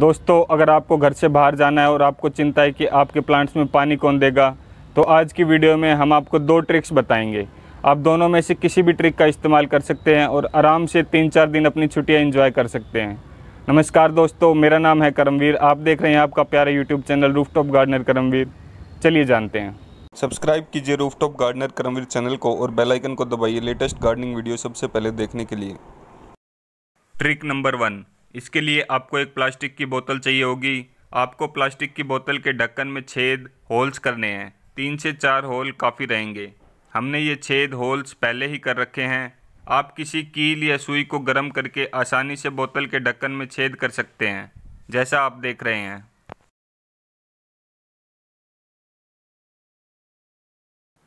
दोस्तों अगर आपको घर से बाहर जाना है और आपको चिंता है कि आपके प्लांट्स में पानी कौन देगा तो आज की वीडियो में हम आपको दो ट्रिक्स बताएंगे आप दोनों में से किसी भी ट्रिक का इस्तेमाल कर सकते हैं और आराम से तीन चार दिन अपनी छुट्टियाँ इंजॉय कर सकते हैं नमस्कार दोस्तों मेरा नाम है करमवीर आप देख रहे हैं आपका प्यारा YouTube channel top gardener Karamveer चलिए जानते हैं सब्सक्राइब कीजिए टॉप गार्डनर करमवीर चैनल को और बेल आइकन को दबाइए लेटेस्ट गार्डनिंग वीडियो सबसे पहले देखने के लिए ट्रिक नंबर वन इसके लिए आपको एक प्लास्टिक की बोतल चाहिए होगी आपको प्लास्टिक की बोतल के ढक्कन में छेद होल्स करने हैं तीन से चार होल काफ़ी रहेंगे हमने ये छेद होल्स पहले ही कर रखे हैं आप किसी कील या सुई को गर्म करके आसानी से बोतल के ढक्कन में छेद कर सकते हैं जैसा आप देख रहे हैं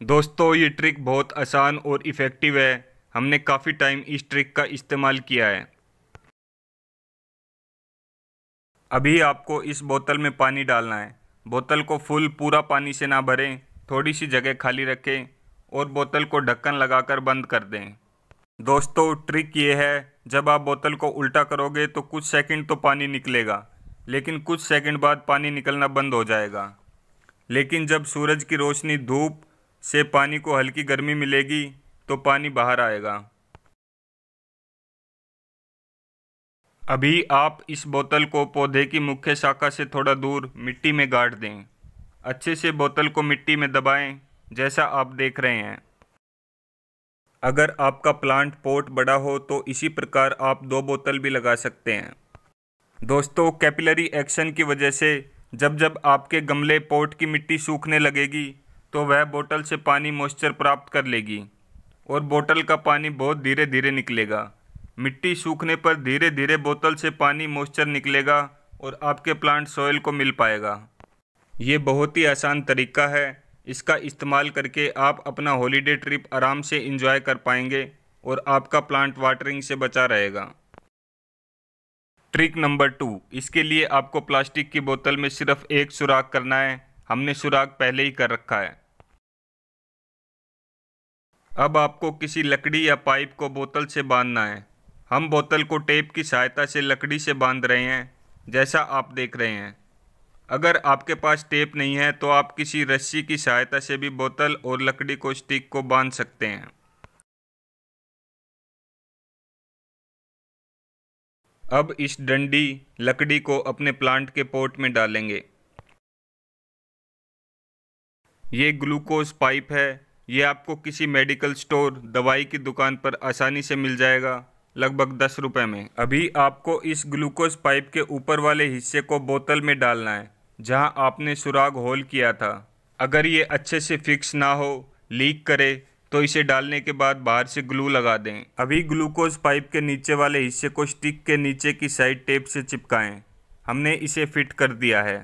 दोस्तों ये ट्रिक बहुत आसान और इफ़ेक्टिव है हमने काफ़ी टाइम इस ट्रिक का इस्तेमाल किया है अभी आपको इस बोतल में पानी डालना है बोतल को फुल पूरा पानी से ना भरें थोड़ी सी जगह खाली रखें और बोतल को ढक्कन लगाकर बंद कर दें दोस्तों ट्रिक ये है जब आप बोतल को उल्टा करोगे तो कुछ सेकंड तो पानी निकलेगा लेकिन कुछ सेकंड बाद पानी निकलना बंद हो जाएगा लेकिन जब सूरज की रोशनी धूप से पानी को हल्की गर्मी मिलेगी तो पानी बाहर आएगा अभी आप इस बोतल को पौधे की मुख्य शाखा से थोड़ा दूर मिट्टी में गाड़ दें अच्छे से बोतल को मिट्टी में दबाएं जैसा आप देख रहे हैं अगर आपका प्लांट पोट बड़ा हो तो इसी प्रकार आप दो बोतल भी लगा सकते हैं दोस्तों कैपिलरी एक्शन की वजह से जब जब आपके गमले पोट की मिट्टी सूखने लगेगी तो वह बोतल से पानी मॉइस्चर प्राप्त कर लेगी और बोतल का पानी बहुत धीरे धीरे निकलेगा मिट्टी सूखने पर धीरे धीरे बोतल से पानी मॉइस्चर निकलेगा और आपके प्लांट सॉइल को मिल पाएगा ये बहुत ही आसान तरीका है इसका इस्तेमाल करके आप अपना हॉलीडे ट्रिप आराम से इंजॉय कर पाएंगे और आपका प्लांट वाटरिंग से बचा रहेगा ट्रिक नंबर टू इसके लिए आपको प्लास्टिक की बोतल में सिर्फ एक सुराख करना है हमने सुराख पहले ही कर रखा है अब आपको किसी लकड़ी या पाइप को बोतल से बांधना है हम बोतल को टेप की सहायता से लकड़ी से बांध रहे हैं जैसा आप देख रहे हैं अगर आपके पास टेप नहीं है तो आप किसी रस्सी की सहायता से भी बोतल और लकड़ी को स्टिक को बांध सकते हैं अब इस डंडी लकड़ी को अपने प्लांट के पोर्ट में डालेंगे ये ग्लूकोज पाइप है ये आपको किसी मेडिकल स्टोर दवाई की दुकान पर आसानी से मिल जाएगा लगभग दस रुपये में अभी आपको इस ग्लूकोज पाइप के ऊपर वाले हिस्से को बोतल में डालना है जहां आपने सुराग होल किया था अगर ये अच्छे से फिक्स ना हो लीक करे तो इसे डालने के बाद बाहर से ग्लू लगा दें अभी ग्लूकोज पाइप के नीचे वाले हिस्से को स्टिक के नीचे की साइड टेप से चिपकाएं हमने इसे फिट कर दिया है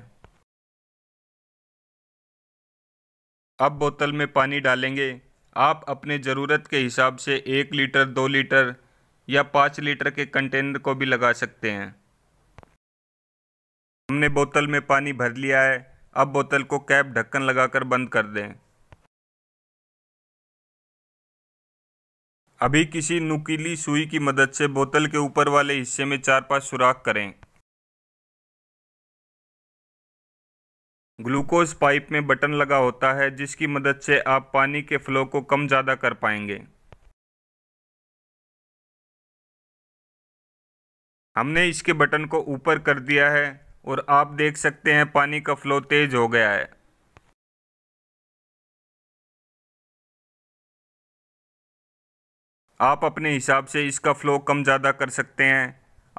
अब बोतल में पानी डालेंगे आप अपने ज़रूरत के हिसाब से एक लीटर दो लीटर या पाँच लीटर के कंटेनर को भी लगा सकते हैं हमने बोतल में पानी भर लिया है अब बोतल को कैप ढक्कन लगाकर बंद कर दें अभी किसी नुकीली सुई की मदद से बोतल के ऊपर वाले हिस्से में चार पांच सुराख करें ग्लूकोज पाइप में बटन लगा होता है जिसकी मदद से आप पानी के फ्लो को कम ज़्यादा कर पाएंगे हमने इसके बटन को ऊपर कर दिया है और आप देख सकते हैं पानी का फ्लो तेज़ हो गया है आप अपने हिसाब से इसका फ़्लो कम ज़्यादा कर सकते हैं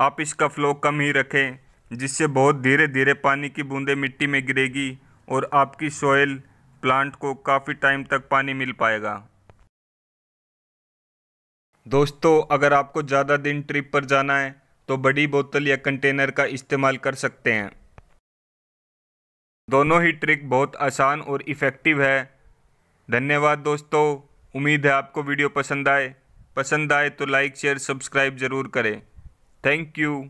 आप इसका फ़्लो कम ही रखें जिससे बहुत धीरे धीरे पानी की बूंदें मिट्टी में गिरेगी और आपकी सॉयल प्लांट को काफ़ी टाइम तक पानी मिल पाएगा दोस्तों अगर आपको ज़्यादा दिन ट्रिप पर जाना है तो बड़ी बोतल या कंटेनर का इस्तेमाल कर सकते हैं दोनों ही ट्रिक बहुत आसान और इफ़ेक्टिव है धन्यवाद दोस्तों उम्मीद है आपको वीडियो पसंद आए पसंद आए तो लाइक शेयर सब्सक्राइब ज़रूर करें थैंक यू